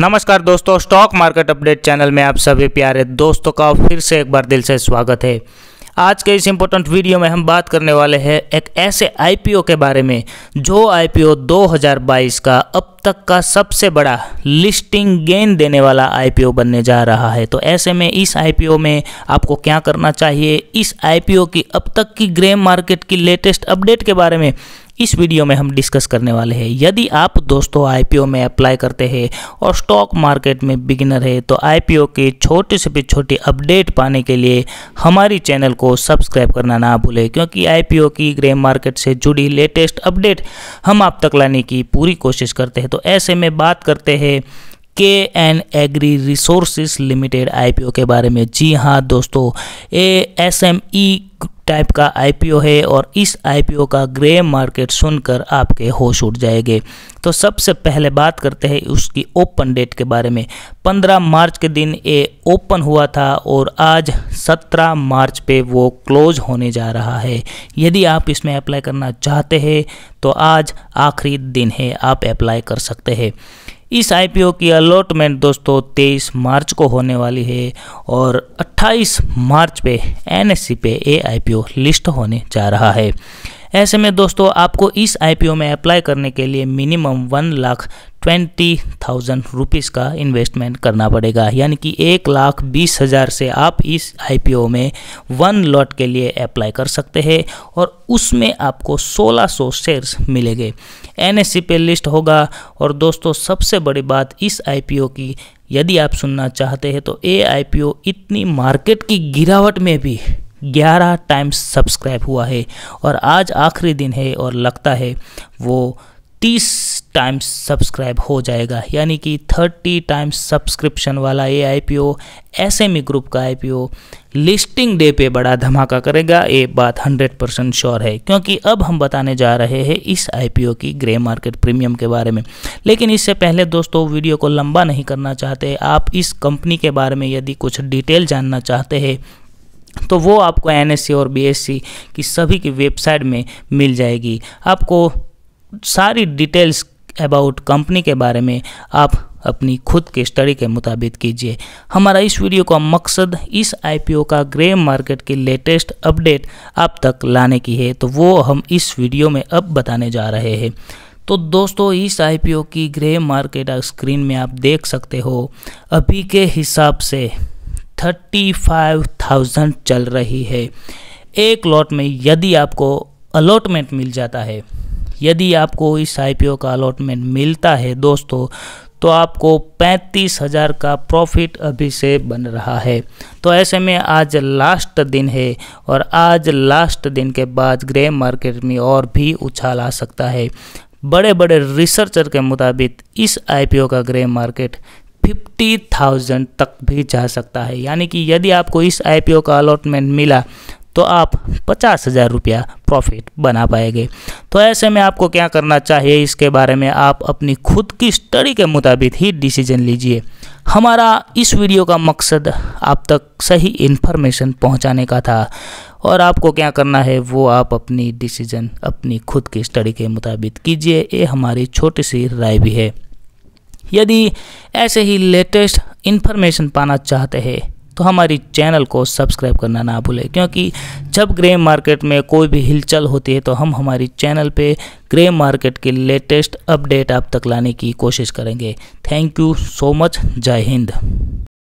नमस्कार दोस्तों stock market update channel में आप सभी प्यारे दोस्तों का फिर से एक बार दिल से स्वागत है आज के इस इम्पोर्टेंट वीडियो में हम बात करने वाले हैं एक ऐसे आईपीओ के बारे में जो आईपीओ 2022 का अब तक का सबसे बड़ा लिस्टिंग गेन देने वाला आईपीओ बनने जा रहा है तो ऐसे में इस आईपीओ में आपको क्या करना चाहिए इस आईपीओ की अब तक की ग्रे मार्केट की लेटेस्ट अपडेट के बारे में इस वीडियो में हम डिस्कस करने वाले हैं यदि आप दोस्तों आईपीओ में अप्लाई करते हैं और स्टॉक मार्केट में बिगिनर है तो आईपीओ के छोटे से भी छोटे अपडेट पाने के लिए हमारी चैनल को सब्सक्राइब करना ना भूलें क्योंकि आईपीओ की ग्रे मार्केट से जुड़ी लेटेस्ट अपडेट हम आप तक लाने की पूरी कोशिश करते हैं तो ऐसे में बात करते हैं K N Agri Resources Limited IPO के बारे में जी हाँ दोस्तों a S M E type का आईपीओ है और इस आईपीओ का ग्रे मार्केट सुनकर आपके होश उड़ जाएंगे तो सबसे पहले बात करते हैं उसकी ओपन डेट के बारे में 15 मार्च के दिन ये ओपन हुआ था और आज 17 मार्च पे वो क्लोज होने जा रहा है यदि आप इसमें अप्लाई करना चाहते हैं तो आज आखिरी दिन है आप अप्लाई कर सकते हैं इस आईपीओ की अलॉटमेंट दोस्तों 23 मार्च को होने वाली है और 28 मार्च पे एनएससी पे ए आईपीओ लिस्ट होने जा रहा है ऐसे में दोस्तों आपको इस आईपीओ में अप्लाई करने के लिए minimum one lakh twenty thousand rupees का इन्वेस्टमेंट करना पड़ेगा यानी कि एक लाख बीस हज़ार से आप इस आईपीओ में वन लॉट के लिए अप्लाई कर सकते हैं और उसमें आपको सोलह सौ शेयर्स मिलेंगे एन पे लिस्ट होगा और दोस्तों सबसे बड़ी बात इस आईपीओ की यदि आप सुनना चाहते हैं तो ए आई इतनी मार्केट की गिरावट में भी ग्यारह टाइम्स सब्सक्राइब हुआ है और आज आखिरी दिन है और लगता है वो तीस टाइम्स सब्सक्राइब हो जाएगा यानी कि थर्टी टाइम्स सब्सक्रिप्शन वाला ये I P O S M E group का I P O listing day पे बड़ा धमाका करेगा ये बात हंड्रेड परसेंट श्योर है क्योंकि अब हम बताने जा रहे हैं इस आई पी ओ की ग्रे मार्केट प्रीमियम के बारे में लेकिन इससे पहले दोस्तों वीडियो को लंबा नहीं करना चाहते आप इस कंपनी के बारे में यदि कुछ डिटेल जानना चाहते हैं तो वो आपको एन और बी की सभी की वेबसाइट में मिल जाएगी आपको सारी डिटेल्स अबाउट कंपनी के बारे में आप अपनी खुद के स्टडी के मुताबिक कीजिए हमारा इस वीडियो का मकसद इस आईपीओ का ग्रे मार्केट की लेटेस्ट अपडेट आप तक लाने की है तो वो हम इस वीडियो में अब बताने जा रहे हैं तो दोस्तों इस आईपीओ की ग्रे मार्केट स्क्रीन में आप देख सकते हो अभी के हिसाब से थर्टी फाइव थाउजेंड चल रही है एक लॉट में यदि आपको अलॉटमेंट मिल जाता है यदि आपको इस आईपीओ का अलॉटमेंट मिलता है दोस्तों तो आपको पैंतीस हज़ार का प्रॉफिट अभी से बन रहा है तो ऐसे में आज लास्ट दिन है और आज लास्ट दिन के बाद ग्रे मार्केट में और भी उछाल आ सकता है बड़े बड़े रिसर्चर के मुताबिक इस आईपीओ का ग्रे मार्केट फिफ्टी थाउजेंड तक भी जा सकता है यानी कि यदि आपको इस आईपीओ का अलॉटमेंट मिला तो आप पचास हज़ार रुपया प्रॉफिट बना पाएंगे तो ऐसे में आपको क्या करना चाहिए इसके बारे में आप अपनी खुद की स्टडी के मुताबिक ही डिसीजन लीजिए हमारा इस वीडियो का मकसद आप तक सही इन्फॉर्मेशन पहुंचाने का था और आपको क्या करना है वो आप अपनी डिसीजन अपनी खुद की स्टडी के मुताबिक कीजिए ये हमारी छोटी सी राय भी है यदि ऐसे ही लेटेस्ट इन्फॉर्मेशन पाना चाहते हैं तो हमारी चैनल को सब्सक्राइब करना ना भूलें क्योंकि जब ग्रे मार्केट में कोई भी हिलचल होती है तो हम हमारी चैनल पे ग्रे मार्केट के लेटेस्ट अपडेट आप तक लाने की कोशिश करेंगे थैंक यू सो मच जय हिंद